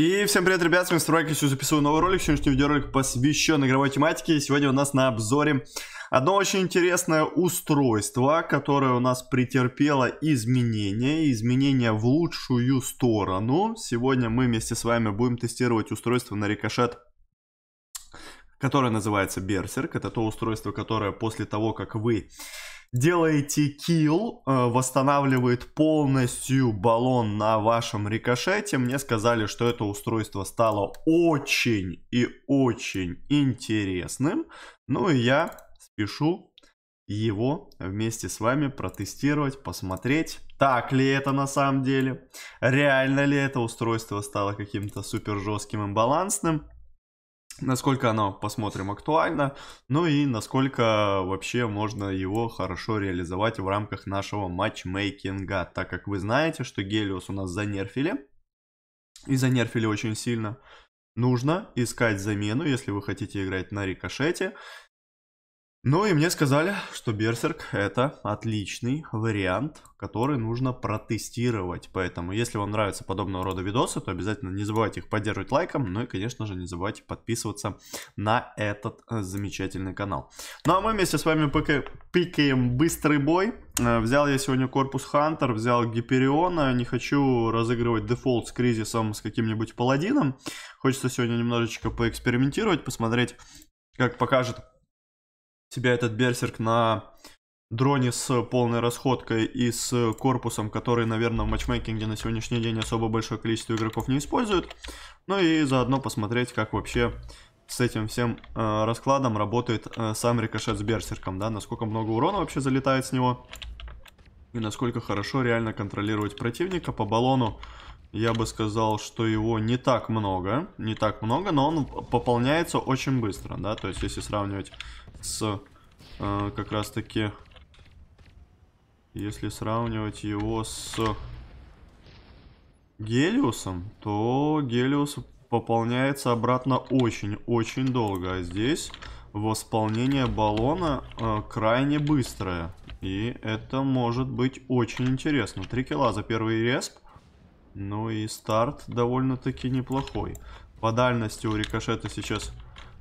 И всем привет, ребят, с вами Стройка, сегодня записываю новый ролик, сегодняшний видеоролик посвящен игровой тематике. Сегодня у нас на обзоре одно очень интересное устройство, которое у нас претерпело изменения, изменения в лучшую сторону. Сегодня мы вместе с вами будем тестировать устройство на рикошет которое называется Берсерк. Это то устройство, которое после того, как вы делаете килл, э, восстанавливает полностью баллон на вашем рикошете. Мне сказали, что это устройство стало очень и очень интересным. Ну и я спешу его вместе с вами протестировать, посмотреть, так ли это на самом деле, реально ли это устройство стало каким-то супер жестким и балансным насколько оно, посмотрим, актуально, ну и насколько вообще можно его хорошо реализовать в рамках нашего матчмейкинга, так как вы знаете, что Гелиос у нас занерфили, и занерфили очень сильно. Нужно искать замену, если вы хотите играть на рикошете, ну и мне сказали, что Берсерк это отличный вариант, который нужно протестировать. Поэтому, если вам нравятся подобного рода видосы, то обязательно не забывайте их поддерживать лайком. Ну и, конечно же, не забывайте подписываться на этот э, замечательный канал. Ну а мы вместе с вами пока пикаем быстрый бой. Э, взял я сегодня корпус Хантер, взял Гипериона. Не хочу разыгрывать дефолт с кризисом с каким-нибудь паладином. Хочется сегодня немножечко поэкспериментировать, посмотреть, как покажет себя этот берсерк на дроне с полной расходкой и с корпусом, который, наверное, в матчмейкинге на сегодняшний день особо большое количество игроков не используют. Ну и заодно посмотреть, как вообще с этим всем э, раскладом работает э, сам рикошет с берсерком, да, насколько много урона вообще залетает с него и насколько хорошо реально контролировать противника. По баллону я бы сказал, что его не так много, не так много, но он пополняется очень быстро, да, то есть если сравнивать с э, как раз таки, если сравнивать его с Гелиусом, то Гелиус пополняется обратно очень-очень долго, а здесь восполнение баллона э, крайне быстрое. И это может быть очень интересно. Три килла за первый респ. Ну и старт довольно-таки неплохой. По дальности у рикошета сейчас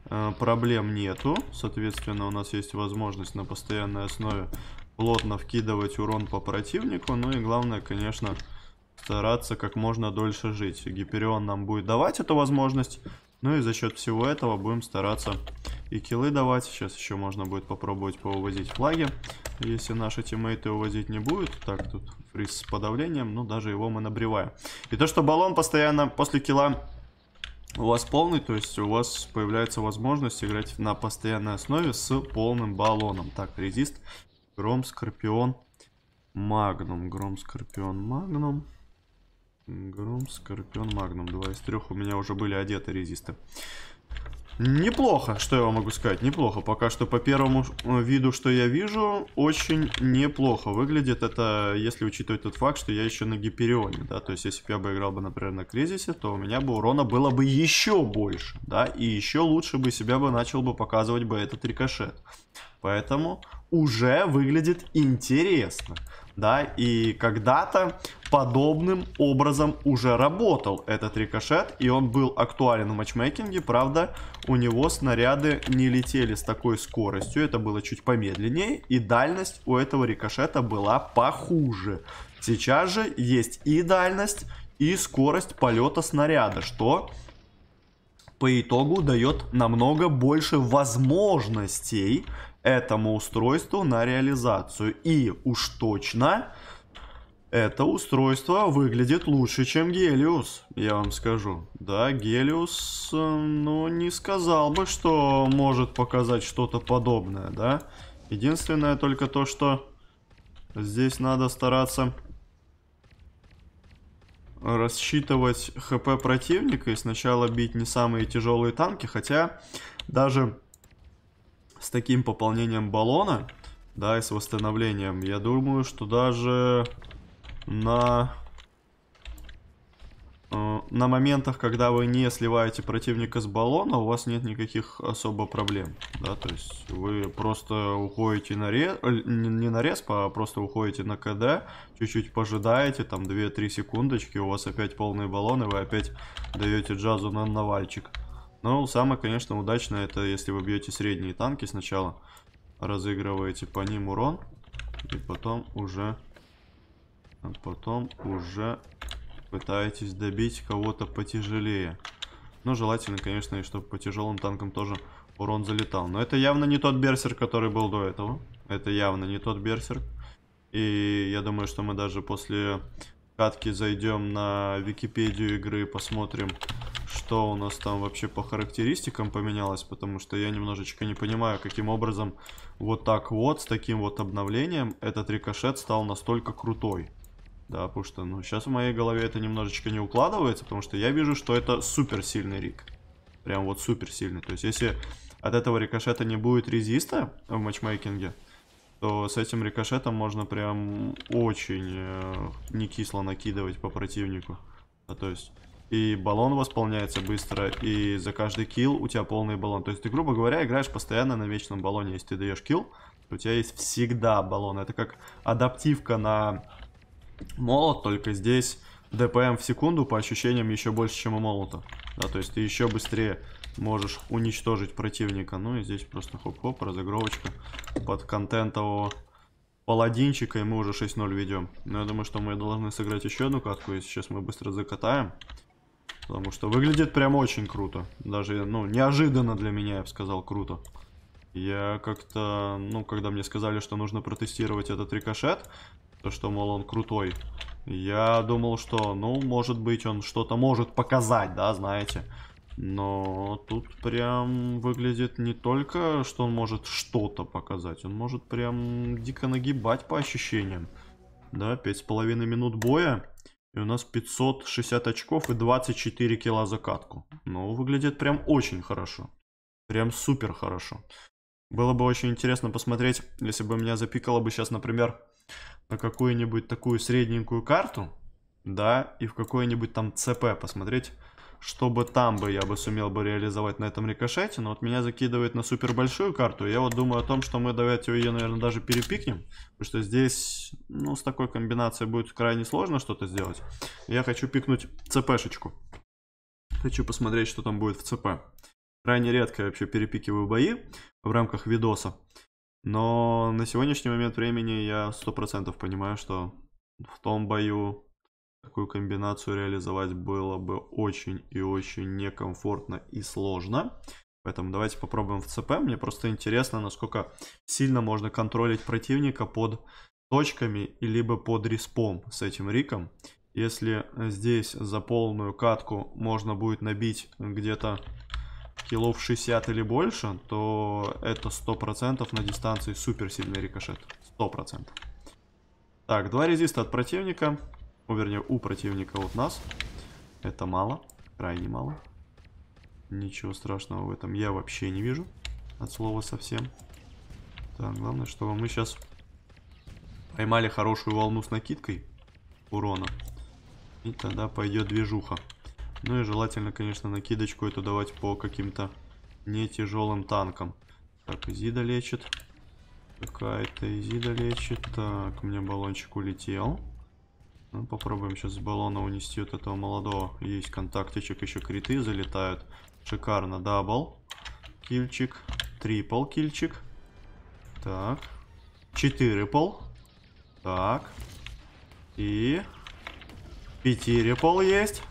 э, проблем нету. Соответственно, у нас есть возможность на постоянной основе плотно вкидывать урон по противнику. Ну и главное, конечно, стараться как можно дольше жить. Гиперион нам будет давать эту возможность. Ну и за счет всего этого будем стараться и килы давать. Сейчас еще можно будет попробовать поувозить флаги. Если наши тиммейты увозить не будут. Так, тут фриз с подавлением, но ну, даже его мы набреваем. И то, что баллон постоянно после кила у вас полный, то есть у вас появляется возможность играть на постоянной основе с полным баллоном. Так, резист, гром, скорпион, магнум, гром, скорпион, магнум. Гром, Скорпион, Магнум. Два из трех у меня уже были одеты резисты. Неплохо, что я вам могу сказать, неплохо. Пока что по первому э, виду, что я вижу, очень неплохо выглядит это, если учитывать тот факт, что я еще на Гиперионе, да, то есть если бы я бы играл бы, например, на Кризисе, то у меня бы урона было бы еще больше, да, и еще лучше бы себя бы начал бы показывать бы этот рикошет. Поэтому уже выглядит интересно да, и когда-то подобным образом уже работал этот рикошет, и он был актуален в матчмейкинге, правда, у него снаряды не летели с такой скоростью, это было чуть помедленнее, и дальность у этого рикошета была похуже. Сейчас же есть и дальность, и скорость полета снаряда, что по итогу дает намного больше возможностей этому устройству на реализацию. И уж точно это устройство выглядит лучше, чем Гелиус, я вам скажу. Да, Гелиус, эм, ну, не сказал бы, что может показать что-то подобное, да. Единственное только то, что здесь надо стараться рассчитывать хп противника и сначала бить не самые тяжелые танки, хотя даже с таким пополнением баллона, да, и с восстановлением, я думаю, что даже на, э, на моментах, когда вы не сливаете противника с баллона, у вас нет никаких особо проблем, да, то есть вы просто уходите на рез, э, не, не на респ, а просто уходите на КД, чуть-чуть пожидаете, там 2-3 секундочки, у вас опять полные баллоны, вы опять даете джазу на навальчик. Но самое, конечно, удачное, это если вы бьете средние танки сначала, разыгрываете по ним урон, и потом уже, а потом уже пытаетесь добить кого-то потяжелее. Но ну, желательно, конечно, и чтобы по тяжелым танкам тоже урон залетал. Но это явно не тот берсер, который был до этого. Это явно не тот берсер. И я думаю, что мы даже после катки зайдем на Википедию игры, посмотрим, что у нас там вообще по характеристикам поменялось, потому что я немножечко не понимаю, каким образом вот так вот, с таким вот обновлением, этот рикошет стал настолько крутой. Да, потому что, ну, сейчас в моей голове это немножечко не укладывается, потому что я вижу, что это супер сильный рик. Прям вот супер сильный. То есть, если от этого рикошета не будет резиста в матчмейкинге, то с этим рикошетом можно прям очень э, не кисло накидывать по противнику. А то есть и баллон восполняется быстро, и за каждый килл у тебя полный баллон. То есть ты, грубо говоря, играешь постоянно на вечном баллоне. Если ты даешь килл, то у тебя есть всегда баллон. Это как адаптивка на молот, только здесь ДПМ в секунду по ощущениям еще больше, чем у молота. Да, то есть ты еще быстрее можешь уничтожить противника. Ну и здесь просто хоп-хоп, разыгровочка под контентового паладинчика, и мы уже 6-0 ведем. Но я думаю, что мы должны сыграть еще одну катку, и сейчас мы быстро закатаем. Потому что выглядит прям очень круто. Даже, ну, неожиданно для меня, я бы сказал, круто. Я как-то, ну, когда мне сказали, что нужно протестировать этот рикошет, то, что, мол, он крутой, я думал, что, ну, может быть, он что-то может показать, да, знаете. Но тут прям выглядит не только, что он может что-то показать, он может прям дико нагибать по ощущениям. Да, пять с половиной минут боя. И у нас 560 очков и 24 кило за Ну, выглядит прям очень хорошо. Прям супер хорошо. Было бы очень интересно посмотреть, если бы меня запикало бы сейчас, например, на какую-нибудь такую средненькую карту, да, и в какой-нибудь там ЦП посмотреть, чтобы там бы я бы сумел бы реализовать на этом рикошете. Но вот меня закидывает на супер большую карту. Я вот думаю о том, что мы давайте ее, наверное, даже перепикнем. Потому что здесь, ну, с такой комбинацией будет крайне сложно что-то сделать. Я хочу пикнуть ЦПшечку. Хочу посмотреть, что там будет в ЦП. Крайне редко я вообще перепикиваю бои в рамках видоса. Но на сегодняшний момент времени я 100% понимаю, что в том бою Такую комбинацию реализовать было бы очень и очень некомфортно и сложно. Поэтому давайте попробуем в ЦП. Мне просто интересно, насколько сильно можно контролить противника под точками, либо под респом с этим риком. Если э, здесь за полную катку можно будет набить где-то килов 60 или больше, то это 100% на дистанции супер сильный рикошет. 100%. Так, два резиста от противника ну, вернее, у противника от нас. Это мало, крайне мало. Ничего страшного в этом я вообще не вижу. От слова совсем. Так, главное, чтобы мы сейчас поймали хорошую волну с накидкой урона. И тогда пойдет движуха. Ну и желательно, конечно, накидочку эту давать по каким-то не тяжелым танкам. Так, Изида лечит. Какая-то Изида лечит. Так, у меня баллончик улетел. Ну, попробуем сейчас с баллона унести вот этого молодого. Есть контактичек, еще криты залетают. Шикарно, дабл. Кильчик. Трипл кильчик. Так. Четырепл. Так. И... Пятирепл есть.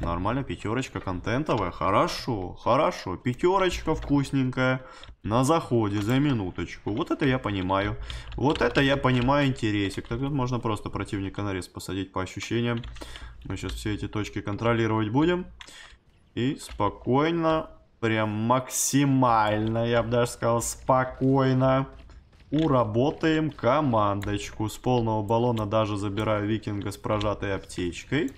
Нормально, пятерочка контентовая. Хорошо, хорошо. Пятерочка вкусненькая. На заходе за минуточку. Вот это я понимаю. Вот это я понимаю интересик. Так тут можно просто противника нарез посадить по ощущениям. Мы сейчас все эти точки контролировать будем. И спокойно, прям максимально, я бы даже сказал, спокойно уработаем командочку. С полного баллона даже забираю викинга с прожатой аптечкой.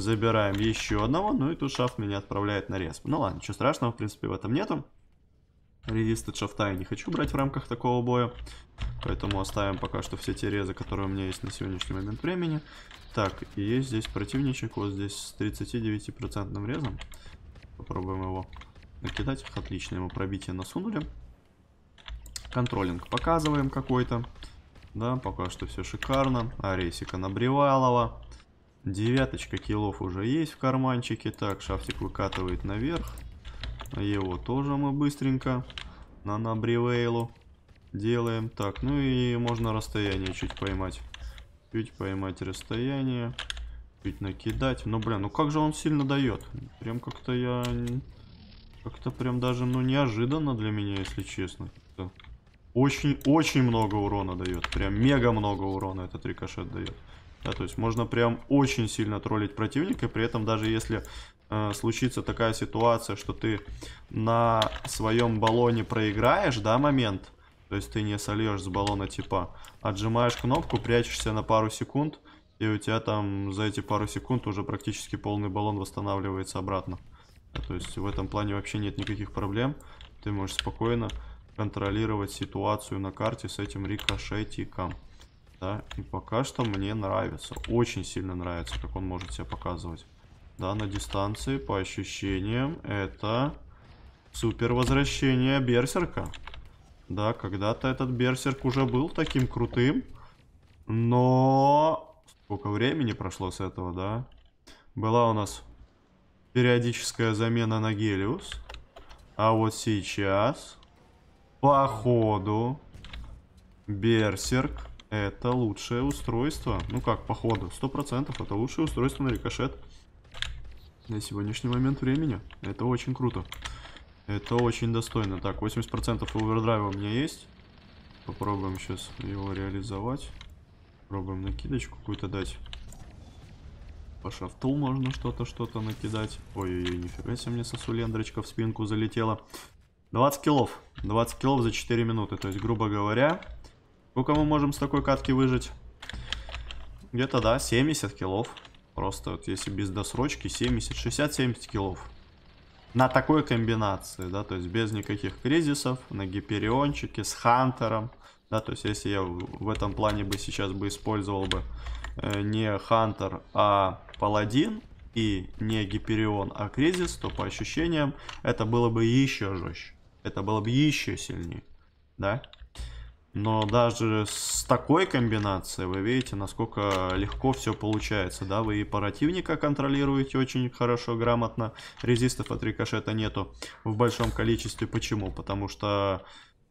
Забираем еще одного, ну и тут шафт меня отправляет на респ. Ну ладно, ничего страшного, в принципе, в этом нету. Резистед шафта я не хочу брать в рамках такого боя. Поэтому оставим пока что все те резы, которые у меня есть на сегодняшний момент времени. Так, и есть здесь противничек, вот здесь с 39% резом. Попробуем его накидать. Отлично, ему пробитие насунули. Контролинг показываем какой-то. Да, пока что все шикарно. Аресика Бревалова Девяточка килов уже есть в карманчике. Так, шафтик выкатывает наверх. Его тоже мы быстренько на набривейлу делаем. Так, ну и можно расстояние чуть поймать. Чуть поймать расстояние. Чуть накидать. ну блин, ну как же он сильно дает. Прям как-то я... Как-то прям даже, ну, неожиданно для меня, если честно. Очень-очень много урона дает. Прям мега много урона этот рикошет дает. Да, то есть можно прям очень сильно троллить противника, и при этом даже если э, случится такая ситуация, что ты на своем баллоне проиграешь, да, момент, то есть ты не сольешь с баллона типа, отжимаешь кнопку, прячешься на пару секунд, и у тебя там за эти пару секунд уже практически полный баллон восстанавливается обратно. Да, то есть в этом плане вообще нет никаких проблем, ты можешь спокойно контролировать ситуацию на карте с этим рикошетиком. Да, и пока что мне нравится, очень сильно нравится, как он может себя показывать. Да, на дистанции, по ощущениям, это супер возвращение Берсерка. Да, когда-то этот Берсерк уже был таким крутым, но сколько времени прошло с этого, да? Была у нас периодическая замена на Гелиус, а вот сейчас, по ходу, Берсерк это лучшее устройство. Ну как, походу, сто процентов это лучшее устройство на рикошет на сегодняшний момент времени. Это очень круто. Это очень достойно. Так, 80% овердрайва у меня есть. Попробуем сейчас его реализовать. Пробуем накидочку какую-то дать. По шафту можно что-то, что-то накидать. Ой-ой-ой, нифига себе мне сосулендрочка в спинку залетела. 20 килов. 20 килов за 4 минуты. То есть, грубо говоря, Сколько мы можем с такой катки выжить? Где-то, да, 70 килов. Просто вот если без досрочки, 70, 60-70 килов. На такой комбинации, да, то есть без никаких кризисов, на гипериончике, с хантером. Да, то есть если я в этом плане бы сейчас бы использовал бы э, не хантер, а паладин и не гиперион, а кризис, то по ощущениям это было бы еще жестче. Это было бы еще сильнее, да. Но даже с такой комбинацией вы видите, насколько легко все получается. Да, вы и противника контролируете очень хорошо, грамотно. Резистов от рикошета нету в большом количестве. Почему? Потому что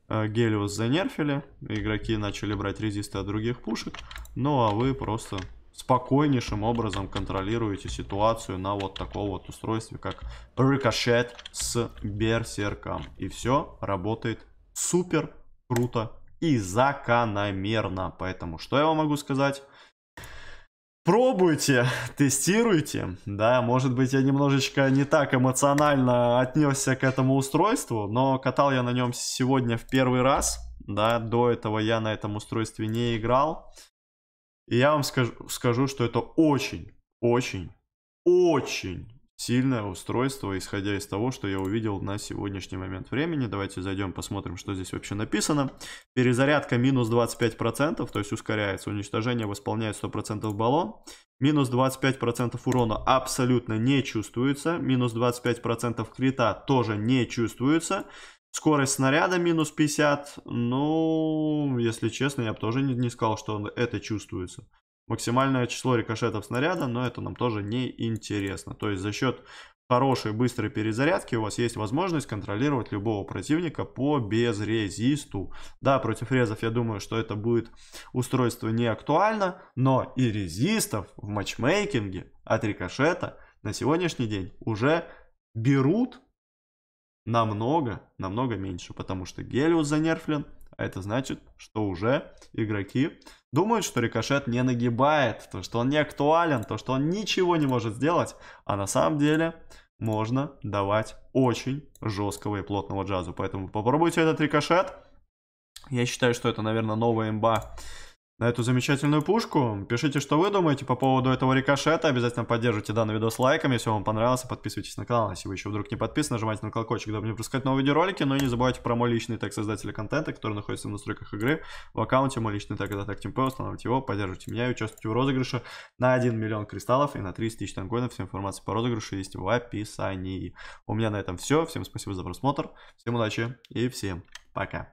э, Гелиус занерфили, игроки начали брать резисты от других пушек, ну а вы просто спокойнейшим образом контролируете ситуацию на вот таком вот устройстве, как рикошет с берсерком. И все работает супер круто и закономерно. Поэтому что я вам могу сказать? Пробуйте, тестируйте. Да, может быть, я немножечко не так эмоционально отнесся к этому устройству, но катал я на нем сегодня в первый раз. Да, до этого я на этом устройстве не играл. И я вам скажу, скажу что это очень, очень, очень сильное устройство, исходя из того, что я увидел на сегодняшний момент времени. Давайте зайдем, посмотрим, что здесь вообще написано. Перезарядка минус 25%, то есть ускоряется. Уничтожение восполняет 100% баллон. Минус 25% урона абсолютно не чувствуется. Минус 25% крита тоже не чувствуется. Скорость снаряда минус 50. Ну, если честно, я бы тоже не, не сказал, что это чувствуется максимальное число рикошетов снаряда, но это нам тоже не интересно. То есть за счет хорошей быстрой перезарядки у вас есть возможность контролировать любого противника по безрезисту. Да, против резов я думаю, что это будет устройство не актуально, но и резистов в матчмейкинге от рикошета на сегодняшний день уже берут намного, намного меньше, потому что Гелиус занерфлен, а это значит, что уже игроки думают, что Рикошет не нагибает, то, что он не актуален, то, что он ничего не может сделать, а на самом деле можно давать очень жесткого и плотного джазу. Поэтому попробуйте этот Рикошет. Я считаю, что это, наверное, новая имба на эту замечательную пушку. Пишите, что вы думаете по поводу этого рикошета. Обязательно поддержите данный видос лайком, если вам понравился. Подписывайтесь на канал, если вы еще вдруг не подписаны. Нажимайте на колокольчик, чтобы не пропускать новые видеоролики. Ну и не забывайте про мой личный тег создателя контента, который находится в настройках игры. В аккаунте мой личный тег это Team Устанавливайте его, поддерживайте меня и участвуйте в розыгрыше на 1 миллион кристаллов и на 30 тысяч тангоинов. Вся информация по розыгрышу есть в описании. У меня на этом все. Всем спасибо за просмотр. Всем удачи и всем пока.